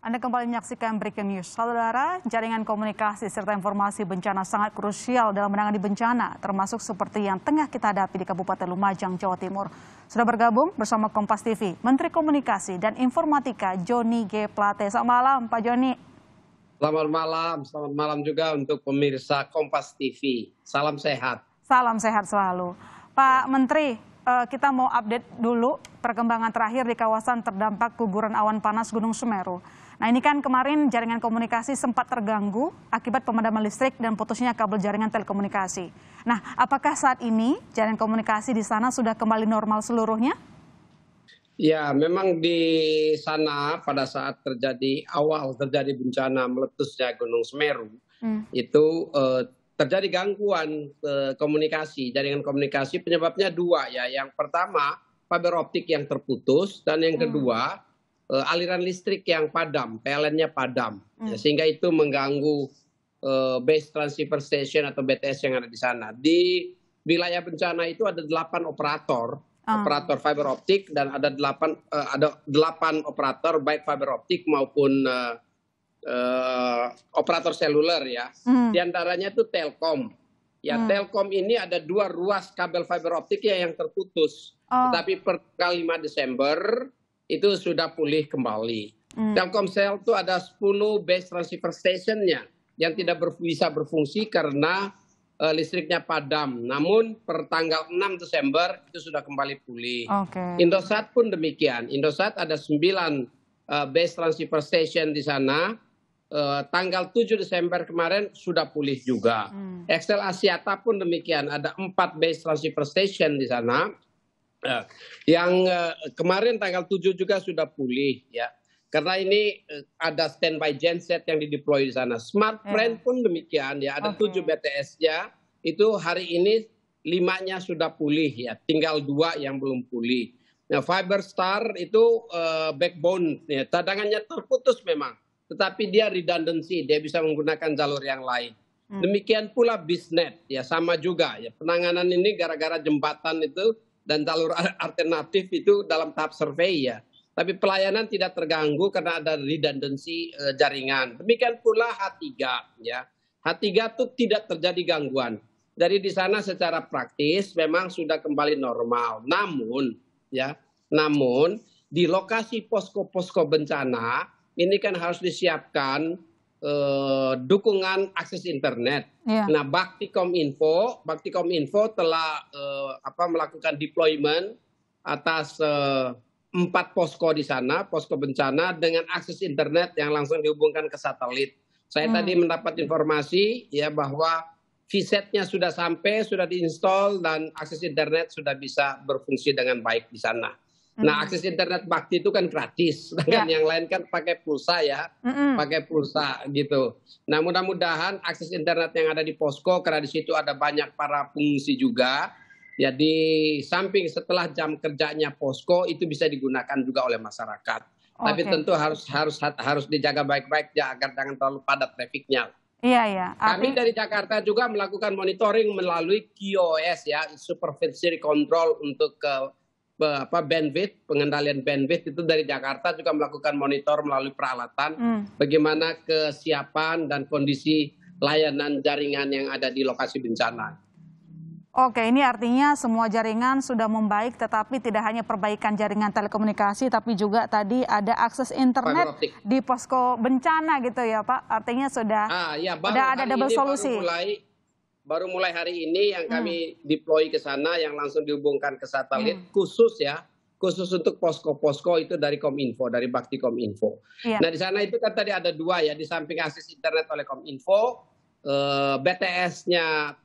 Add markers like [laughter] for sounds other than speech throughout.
Anda kembali menyaksikan Breaking News. Saudara, jaringan komunikasi serta informasi bencana sangat krusial dalam menangani bencana, termasuk seperti yang tengah kita hadapi di Kabupaten Lumajang, Jawa Timur. Sudah bergabung bersama Kompas TV, Menteri Komunikasi dan Informatika Joni G. Plate. Selamat malam, Pak Joni. Selamat malam, selamat malam juga untuk pemirsa Kompas TV. Salam sehat. Salam sehat selalu. Pak ya. Menteri, eh, kita mau update dulu perkembangan terakhir di kawasan terdampak guguran awan panas Gunung Semeru. Nah ini kan kemarin jaringan komunikasi sempat terganggu akibat pemadaman listrik dan putusnya kabel jaringan telekomunikasi. Nah apakah saat ini jaringan komunikasi di sana sudah kembali normal seluruhnya? Ya, memang di sana pada saat terjadi awal terjadi bencana meletusnya Gunung Semeru hmm. itu eh, terjadi gangguan eh, komunikasi jaringan komunikasi penyebabnya dua ya. Yang pertama fiber optik yang terputus dan yang hmm. kedua uh, aliran listrik yang padam, PLN-nya padam, hmm. Ya, sehingga itu mengganggu uh, base transceiver station atau BTS yang ada di sana. Di wilayah bencana itu ada delapan operator, hmm. operator fiber optik dan ada delapan uh, ada delapan operator baik fiber optik maupun uh, uh, operator seluler ya. Hmm. Di antaranya itu Telkom. Ya, hmm. Telkom ini ada dua ruas kabel fiber optik ya yang terputus. Oh. Tetapi per 5 Desember itu sudah pulih kembali. Hmm. Telkomsel itu ada 10 base transceiver stationnya yang tidak ber bisa berfungsi karena uh, listriknya padam. Namun per tanggal 6 Desember itu sudah kembali pulih. Okay. Indosat pun demikian. Indosat ada 9 uh, eh, base transfer station di sana. Uh, tanggal 7 Desember kemarin sudah pulih juga. Hmm. Excel Asiata pun demikian. Ada 4 base transfer station di sana Nah, yang eh, kemarin tanggal 7 juga sudah pulih ya. Karena ini eh, ada standby genset yang dideploy di sana. Smart hmm. Friend pun demikian ya, ada okay. 7 BTS-nya. Itu hari ini nya sudah pulih ya, tinggal dua yang belum pulih. Nah, Fiber Star itu uh, backbone ya, cadangannya terputus memang, tetapi dia redundancy, dia bisa menggunakan jalur yang lain. Hmm. Demikian pula bisnet ya sama juga ya penanganan ini gara-gara jembatan itu dan jalur alternatif itu dalam tahap survei ya. Tapi pelayanan tidak terganggu karena ada redundancy e, jaringan. Demikian pula H3 ya. H3 itu tidak terjadi gangguan. Jadi di sana secara praktis memang sudah kembali normal. Namun ya, namun di lokasi posko-posko bencana ini kan harus disiapkan eh, dukungan akses internet. Yeah. Nah, Baktikom Info, Baktikom Info telah eh, apa melakukan deployment atas eh, empat posko di sana, posko bencana dengan akses internet yang langsung dihubungkan ke satelit. Saya hmm. tadi mendapat informasi ya bahwa visetnya sudah sampai, sudah diinstal dan akses internet sudah bisa berfungsi dengan baik di sana. Hmm. Nah, akses internet bakti itu kan gratis, [laughs] kan ya. yang lain kan pakai pulsa ya, hmm. pakai pulsa gitu. Nah, mudah-mudahan akses internet yang ada di posko karena di situ ada banyak para pengungsi juga ya di samping setelah jam kerjanya posko itu bisa digunakan juga oleh masyarakat. Okay. Tapi tentu harus harus harus dijaga baik-baik ya agar jangan terlalu padat trafiknya. Iya ya. Arti... Kami dari Jakarta juga melakukan monitoring melalui QoS ya supervisory control untuk ke apa bandwidth pengendalian bandwidth itu dari Jakarta juga melakukan monitor melalui peralatan hmm. bagaimana kesiapan dan kondisi layanan jaringan yang ada di lokasi bencana. Oke, ini artinya semua jaringan sudah membaik, tetapi tidak hanya perbaikan jaringan telekomunikasi, tapi juga tadi ada akses internet di posko bencana gitu ya Pak. Artinya sudah, ah, ya, baru sudah ada double solusi. Baru mulai, baru mulai hari ini yang hmm. kami deploy ke sana, yang langsung dihubungkan ke satelit, hmm. khusus ya, khusus untuk posko-posko itu dari Kominfo, dari Bakti Kominfo. Ya. Nah di sana itu kan tadi ada dua ya, di samping akses internet oleh Kominfo, Eh, BTS-nya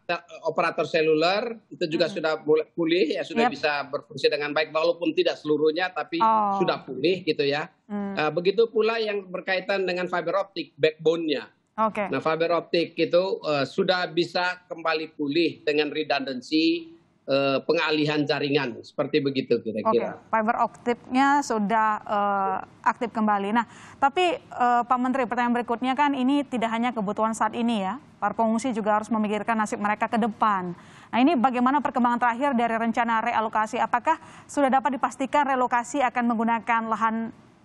operator seluler itu juga hmm. sudah pulih ya sudah yep. bisa berfungsi dengan baik walaupun tidak seluruhnya tapi oh. sudah pulih gitu ya. Hmm. Uh, begitu pula yang berkaitan dengan fiber optik backbone-nya. Okay. Nah fiber optik itu uh, sudah bisa kembali pulih dengan redundancy uh, pengalihan jaringan seperti begitu kira-kira. Okay. Fiber optiknya sudah uh, aktif kembali. Nah, tapi uh, Pak Menteri, pertanyaan berikutnya kan ini tidak hanya kebutuhan saat ini ya. Para pengungsi juga harus memikirkan nasib mereka ke depan. Nah, ini bagaimana perkembangan terakhir dari rencana realokasi? Apakah sudah dapat dipastikan relokasi akan menggunakan lahan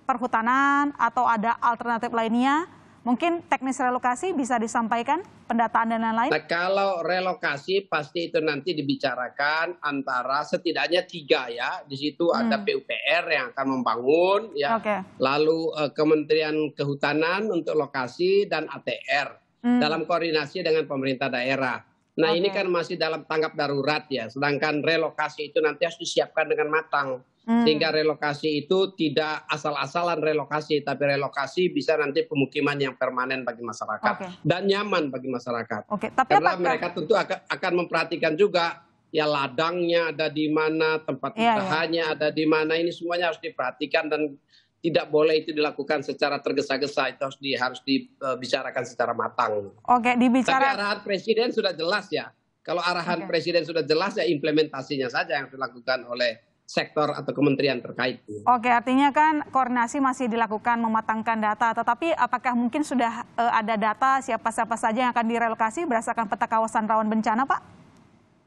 perhutanan atau ada alternatif lainnya? Mungkin teknis relokasi bisa disampaikan pendataan dan lain-lain? Nah, kalau relokasi pasti itu nanti dibicarakan antara setidaknya tiga ya. Di situ hmm. ada PUPR yang akan membangun ya. Okay. Lalu eh, Kementerian Kehutanan untuk lokasi dan ATR hmm. dalam koordinasi dengan pemerintah daerah. Nah, okay. ini kan masih dalam tanggap darurat ya. Sedangkan relokasi itu nanti harus disiapkan dengan matang sehingga hmm. relokasi itu tidak asal-asalan relokasi tapi relokasi bisa nanti pemukiman yang permanen bagi masyarakat okay. dan nyaman bagi masyarakat okay. tapi karena apa, mereka tentu akan, akan memperhatikan juga ya ladangnya ada di mana tempat yeah, iya. usahanya yeah. ada di mana ini semuanya harus diperhatikan dan tidak boleh itu dilakukan secara tergesa-gesa itu harus di harus dibicarakan e, secara matang. Oke, okay, dibicara. Tapi arahan presiden sudah jelas ya. Kalau arahan okay. presiden sudah jelas ya implementasinya saja yang dilakukan oleh sektor atau kementerian terkait. Oke, artinya kan koordinasi masih dilakukan mematangkan data, tetapi apakah mungkin sudah eh, ada data siapa-siapa saja yang akan direlokasi berdasarkan peta kawasan rawan bencana, Pak?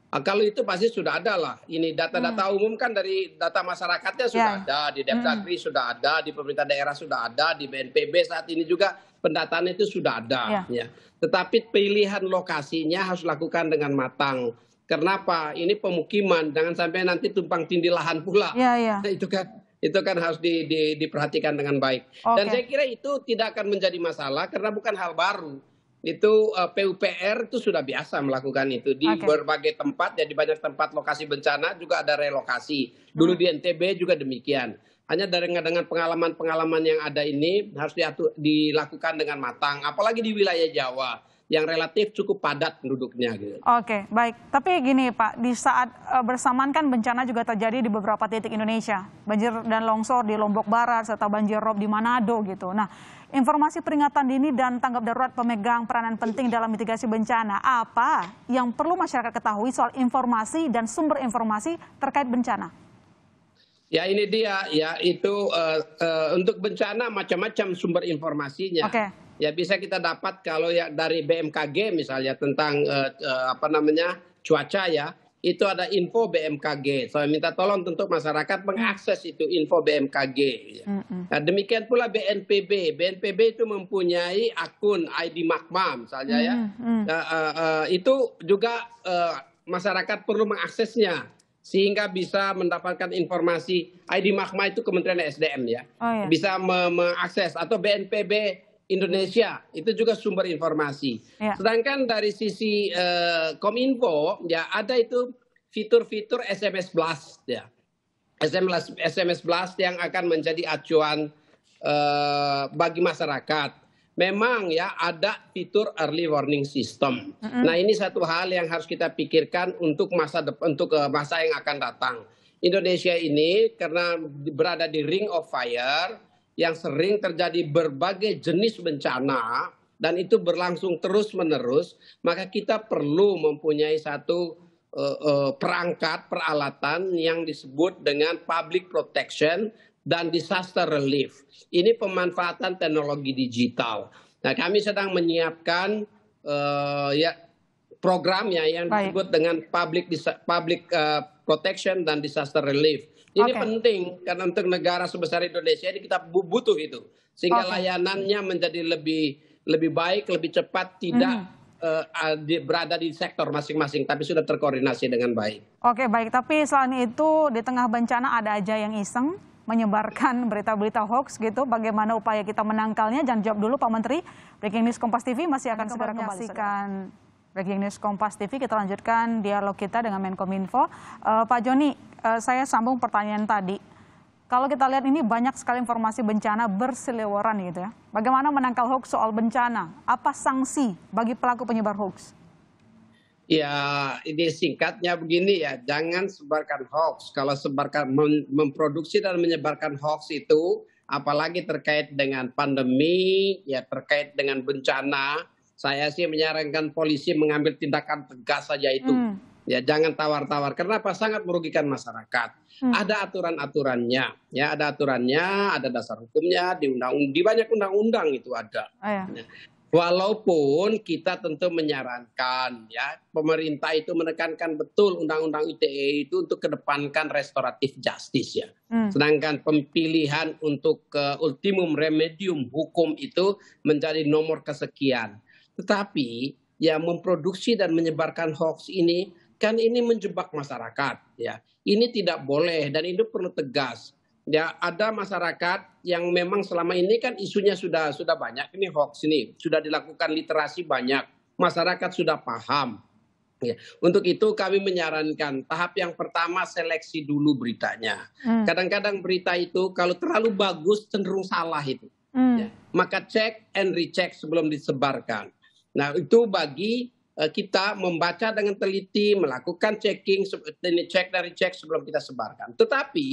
Ah, kalau itu pasti sudah ada lah. Ini data-data hmm. umum kan dari data masyarakatnya sudah yeah. ada, di Depdagri hmm. sudah ada, di pemerintah daerah sudah ada, di BNPB saat ini juga pendataan itu sudah ada. Yeah. Ya. Tetapi pilihan lokasinya harus dilakukan dengan matang Kenapa? Ini pemukiman, jangan sampai nanti tumpang tindih lahan pula. Ya, ya. Nah, itu kan itu kan harus di, di, diperhatikan dengan baik. Okay. Dan saya kira itu tidak akan menjadi masalah karena bukan hal baru. Itu uh, eh, PUPR itu sudah biasa melakukan itu di okay. berbagai tempat, jadi banyak tempat lokasi bencana juga ada relokasi. Dulu hmm. di NTB juga demikian. Hanya dari dengan pengalaman-pengalaman yang ada ini harus diatur, dilakukan dengan matang, apalagi di wilayah Jawa yang relatif cukup padat penduduknya. Gitu. Oke, baik. Tapi gini Pak, di saat e, bersamaan kan bencana juga terjadi di beberapa titik Indonesia. Banjir dan longsor di Lombok Barat serta banjir rob di Manado gitu. Nah, informasi peringatan dini dan tanggap darurat pemegang peranan penting dalam mitigasi bencana. Apa yang perlu masyarakat ketahui soal informasi dan sumber informasi terkait bencana? Ya ini dia, ya itu uh, uh, untuk bencana macam-macam sumber informasinya. Okay ya bisa kita dapat kalau ya dari BMKG misalnya tentang eh, uh, apa namanya cuaca ya itu ada info BMKG. Saya minta tolong untuk masyarakat mengakses itu info BMKG. mm Nah, demikian pula BNPB. BNPB itu mempunyai akun ID Makmam misalnya ya. Nah, uh, uh, itu juga uh, masyarakat perlu mengaksesnya sehingga bisa mendapatkan informasi ID Makma itu Kementerian SDM ya. Oh, ya. Bisa mengakses atau BNPB Indonesia itu juga sumber informasi. Ya. Sedangkan dari sisi uh, Kominfo ya ada itu fitur-fitur SMS Blast ya. SMS SMS Blast yang akan menjadi acuan uh, bagi masyarakat. Memang ya ada fitur early warning system. Mm -hmm. Nah, ini satu hal yang harus kita pikirkan untuk masa depan untuk uh, masa yang akan datang. Indonesia ini karena berada di ring of fire yang sering terjadi berbagai jenis bencana dan itu berlangsung terus-menerus, maka kita perlu mempunyai satu uh, uh, perangkat peralatan yang disebut dengan public protection dan disaster relief. Ini pemanfaatan teknologi digital. Nah, kami sedang menyiapkan uh, ya program ya yang Baik. disebut dengan public public uh, protection dan disaster relief. Ini okay. penting karena untuk negara sebesar Indonesia ini kita butuh itu sehingga okay. layanannya menjadi lebih lebih baik, lebih cepat, tidak mm berada di sektor masing-masing, tapi sudah terkoordinasi dengan baik. Oke, baik. Tapi selain itu, di tengah bencana ada aja yang iseng menyebarkan berita-berita hoax gitu. Bagaimana upaya kita menangkalnya? Jangan jawab dulu, Pak Menteri. Breaking News Kompas TV masih akan segera kembali. Breaking News Kompas TV, kita lanjutkan dialog kita dengan Menkominfo. Uh, Pak Joni, uh, saya sambung pertanyaan tadi. Kalau kita lihat ini banyak sekali informasi bencana berseliweran gitu ya. Bagaimana menangkal hoax soal bencana? Apa sanksi bagi pelaku penyebar hoax? Ya, ini singkatnya begini ya, jangan sebarkan hoax. Kalau sebarkan memproduksi dan menyebarkan hoax itu apalagi terkait dengan pandemi, ya terkait dengan bencana, saya sih menyarankan polisi mengambil tindakan tegas saja itu. Hmm. Ya, jangan tawar-tawar. Kenapa? Sangat merugikan masyarakat. Hmm. Ada aturan-aturannya, ya ada aturannya, ada dasar hukumnya di undang di banyak undang-undang itu ada. Oh, ya. nah, Walaupun kita tentu menyarankan ya pemerintah itu menekankan betul undang-undang ITE itu untuk kedepankan restoratif justice ya. Hmm. Sedangkan pemilihan untuk uh, ultimum remedium hukum itu menjadi nomor kesekian. Tetapi yang memproduksi dan menyebarkan hoax ini kan ini menjebak masyarakat ya. Ini tidak boleh dan ini perlu tegas. Ya, ada masyarakat yang memang selama ini kan isunya sudah sudah banyak ini hoax ini, sudah dilakukan literasi banyak. Masyarakat sudah paham. Ya. Untuk itu kami menyarankan tahap yang pertama seleksi dulu beritanya. Hmm. Kadang-kadang hmm. berita itu kalau terlalu bagus cenderung salah itu. Hmm. Ya. Maka cek and recheck sebelum disebarkan. Nah itu bagi uh, kita membaca dengan teliti, melakukan checking, cek dari cek sebelum kita sebarkan. Tetapi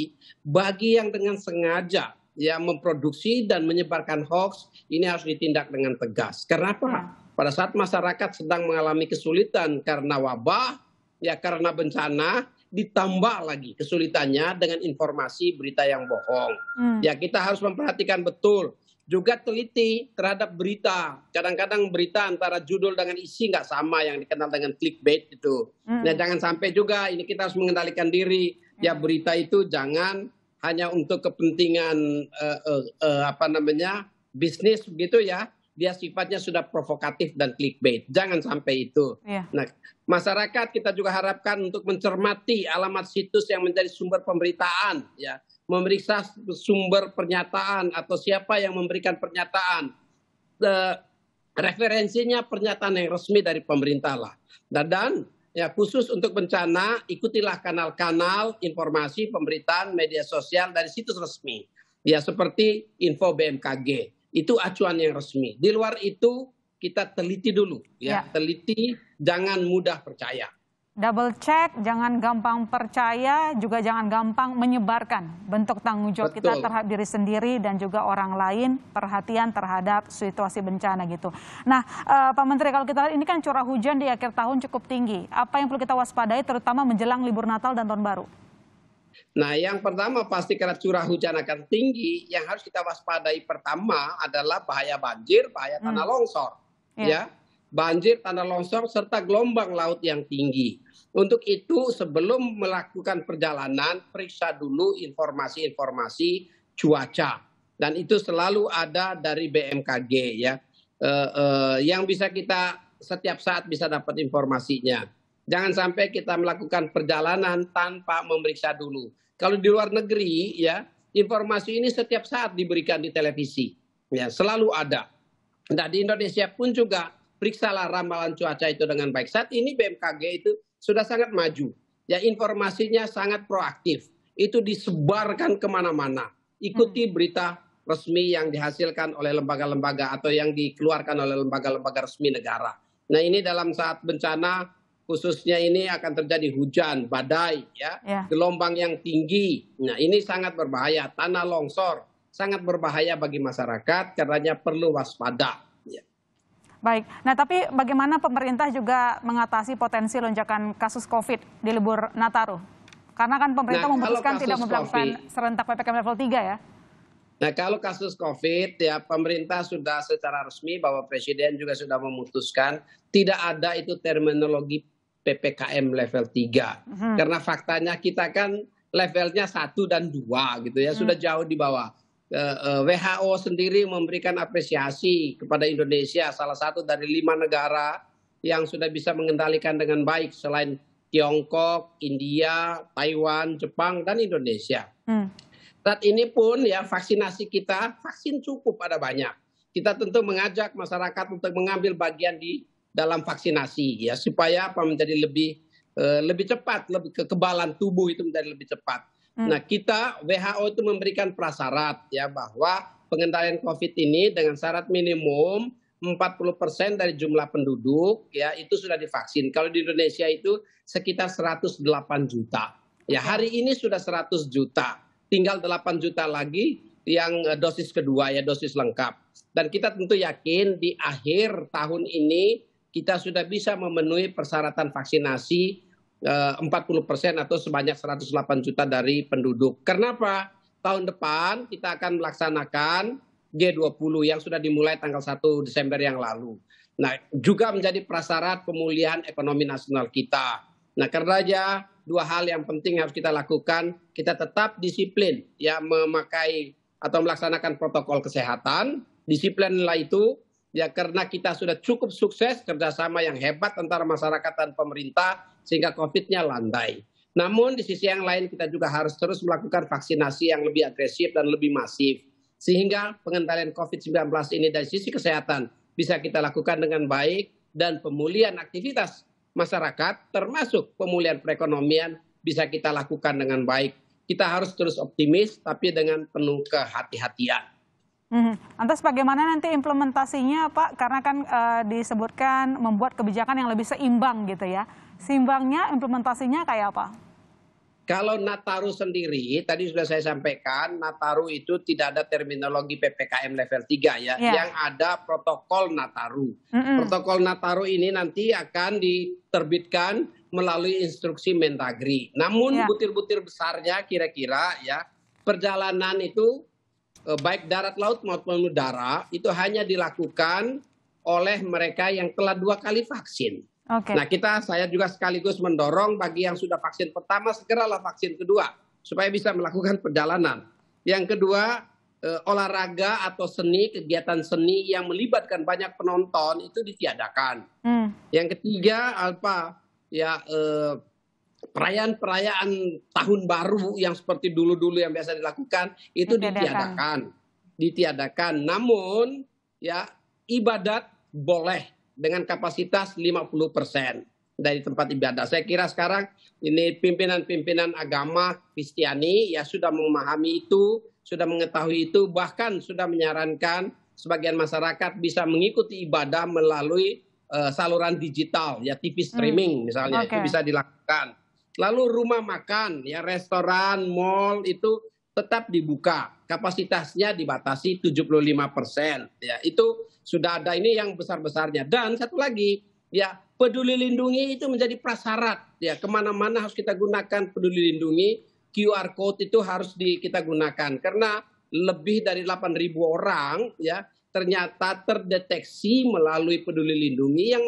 bagi yang dengan sengaja yang memproduksi dan menyebarkan hoax ini harus ditindak dengan tegas. Kenapa? Hmm. Pada saat masyarakat sedang mengalami kesulitan karena wabah, ya karena bencana, ditambah lagi kesulitannya dengan informasi berita yang bohong. Hmm. Ya kita harus memperhatikan betul juga teliti terhadap berita. Kadang-kadang berita antara judul dengan isi nggak sama yang dikenal dengan clickbait itu. Mm. Nah jangan sampai juga ini kita harus mengendalikan diri. Mm. Ya hmm. berita itu jangan hanya untuk kepentingan uh, uh, uh, apa namanya bisnis gitu ya. Dia sifatnya sudah provokatif dan clickbait. Jangan sampai itu. Yeah. Nah masyarakat kita juga harapkan untuk mencermati alamat situs yang menjadi sumber pemberitaan ya memeriksa sumber pernyataan atau siapa yang memberikan pernyataan. The eh, referensinya pernyataan yang resmi dari pemerintah lah. Dan, dan ya khusus untuk bencana ikutilah kanal-kanal informasi pemberitaan media sosial dari situs resmi. Ya seperti info BMKG. Itu acuan yang resmi. Di luar itu kita teliti dulu ya, ya. teliti jangan mudah percaya double check, jangan gampang percaya, juga jangan gampang menyebarkan bentuk tanggung jawab Betul. kita terhadap diri sendiri dan juga orang lain, perhatian terhadap situasi bencana gitu. Nah, uh, Pak Menteri kalau kita lihat ini kan curah hujan di akhir tahun cukup tinggi. Apa yang perlu kita waspadai terutama menjelang libur Natal dan tahun baru? Nah, yang pertama pasti karena curah hujan akan tinggi, yang harus kita waspadai pertama adalah bahaya banjir, bahaya hmm. tanah hmm. longsor, yeah. ya banjir tanah longsor, serta gelombang laut yang tinggi. Untuk itu sebelum melakukan perjalanan, periksa dulu informasi-informasi cuaca. Dan itu selalu ada dari BMKG ya, eh, eh, yang bisa kita setiap saat bisa dapat informasinya. Jangan sampai kita melakukan perjalanan tanpa memeriksa dulu. Kalau di luar negeri ya, informasi ini setiap saat diberikan di televisi. Ya, selalu ada. Nah, di Indonesia pun juga periksalah ramalan cuaca itu dengan baik. Saat ini BMKG itu sudah sangat maju. Ya informasinya sangat proaktif. Itu disebarkan kemana-mana. Ikuti hmm. berita resmi yang dihasilkan oleh lembaga-lembaga atau yang dikeluarkan oleh lembaga-lembaga resmi negara. Nah ini dalam saat bencana khususnya ini akan terjadi hujan, badai, ya, ya. gelombang yang tinggi. Nah ini sangat berbahaya. Tanah longsor sangat berbahaya bagi masyarakat karenanya perlu waspada. Baik, nah tapi bagaimana pemerintah juga mengatasi potensi lonjakan kasus COVID di libur Nataru? Karena kan pemerintah nah, memutuskan tidak memperlakukan serentak PPKM level 3 ya. Nah kalau kasus COVID ya pemerintah sudah secara resmi bahwa Presiden juga sudah memutuskan tidak ada itu terminologi PPKM level 3. Hmm. Karena faktanya kita kan levelnya satu dan dua gitu ya, hmm. sudah jauh di bawah. Eh, eh, WHO sendiri memberikan apresiasi kepada Indonesia, salah satu dari lima negara yang sudah bisa mengendalikan dengan baik selain Tiongkok, India, Taiwan, Jepang, dan Indonesia. Hmm. Saat ini pun ya vaksinasi kita, vaksin cukup ada banyak. Kita tentu mengajak masyarakat untuk mengambil bagian di dalam vaksinasi ya supaya apa menjadi lebih eh, lebih cepat, lebih kekebalan tubuh itu menjadi lebih cepat. Hmm. Nah, kita WHO itu memberikan prasyarat ya bahwa pengendalian COVID ini dengan syarat minimum 40% dari jumlah penduduk ya itu sudah divaksin. Kalau di Indonesia itu sekitar 108 juta. Ya, hari ini sudah 100 juta. Tinggal 8 juta lagi yang eh, dosis kedua ya dosis lengkap. Dan kita tentu yakin di akhir tahun ini kita sudah bisa memenuhi persyaratan vaksinasi 40 eh, persen atau sebanyak 108 juta dari penduduk. Kenapa? Tahun depan kita akan melaksanakan G20 yang sudah dimulai tanggal 1 Desember yang lalu. Nah, juga menjadi prasyarat pemulihan ekonomi nasional kita. Nah, karena aja dua hal yang penting harus kita lakukan, kita tetap disiplin ya memakai atau melaksanakan protokol kesehatan, disiplinlah itu ya karena kita sudah cukup sukses kerjasama yang hebat antara masyarakat dan pemerintah sehingga COVID-nya landai. Namun di sisi yang lain kita juga harus terus melakukan vaksinasi yang lebih agresif dan lebih masif. Sehingga pengendalian COVID-19 ini dari sisi kesehatan bisa kita lakukan dengan baik dan pemulihan aktivitas masyarakat termasuk pemulihan perekonomian bisa kita lakukan dengan baik. Kita harus terus optimis tapi dengan penuh kehati-hatian. Hmm. Lantas bagaimana nanti implementasinya Pak? Karena kan e, disebutkan membuat kebijakan yang lebih seimbang gitu ya. Seimbangnya implementasinya kayak apa? Kalau Nataru sendiri, tadi sudah saya sampaikan, Nataru itu tidak ada terminologi PPKM level 3 ya. Yeah. Yang ada protokol Nataru. Mm -hmm. Protokol Nataru ini nanti akan diterbitkan melalui instruksi Mendagri. Namun iya. butir-butir yeah. besarnya kira-kira ya, perjalanan itu Eh, baik darat laut maupun udara itu hanya dilakukan oleh mereka yang telah dua kali vaksin. Okay. Nah kita saya juga sekaligus mendorong bagi yang sudah vaksin pertama segeralah vaksin kedua supaya bisa melakukan perjalanan. Yang kedua eh, olahraga atau seni kegiatan seni yang melibatkan banyak penonton itu ditiadakan. Mm. Yang ketiga apa ya eh, perayaan-perayaan tahun baru yang seperti dulu-dulu yang biasa dilakukan itu ditiadakan. Ditiadakan. Namun ya ibadat boleh dengan kapasitas 50% dari tempat ibadah. Saya kira sekarang ini pimpinan-pimpinan agama Kristiani ya sudah memahami itu, sudah mengetahui itu, bahkan sudah menyarankan sebagian masyarakat bisa mengikuti ibadah melalui uh, saluran digital ya TV streaming hmm. misalnya okay. itu bisa dilakukan Lalu rumah makan, ya restoran, mall itu tetap dibuka. Kapasitasnya dibatasi 75 persen. Ya, itu sudah ada ini yang besar-besarnya. Dan satu lagi, ya peduli lindungi itu menjadi prasyarat. Ya, kemana-mana harus kita gunakan peduli lindungi. QR code itu harus di, kita gunakan. Karena lebih dari 8.000 orang ya ternyata terdeteksi melalui peduli lindungi yang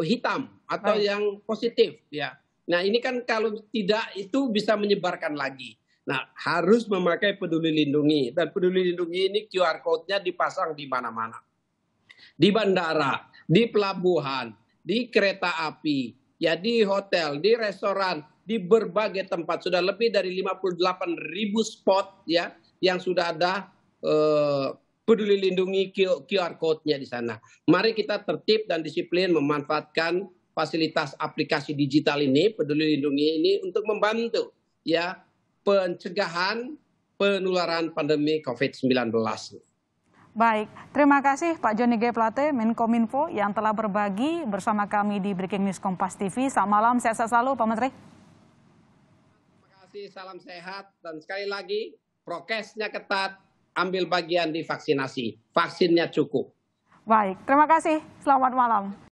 hitam atau Hai. yang positif ya. Nah ini kan kalau tidak itu bisa menyebarkan lagi. Nah harus memakai peduli lindungi dan peduli lindungi ini QR code-nya dipasang di mana-mana. Di bandara, di pelabuhan, di kereta api, ya di hotel, di restoran, di berbagai tempat. Sudah lebih dari 58 ribu spot ya yang sudah ada eh, peduli lindungi QR code-nya di sana. Mari kita tertib dan disiplin memanfaatkan fasilitas aplikasi digital ini, peduli lindungi ini untuk membantu ya pencegahan penularan pandemi COVID-19. Baik, terima kasih Pak Joni G. Plate, Menkominfo yang telah berbagi bersama kami di Breaking News Kompas TV. Selamat malam, sehat selalu Pak Menteri. Terima kasih, salam sehat. Dan sekali lagi, prokesnya ketat, ambil bagian di vaksinasi. Vaksinnya cukup. Baik, terima kasih. Selamat malam.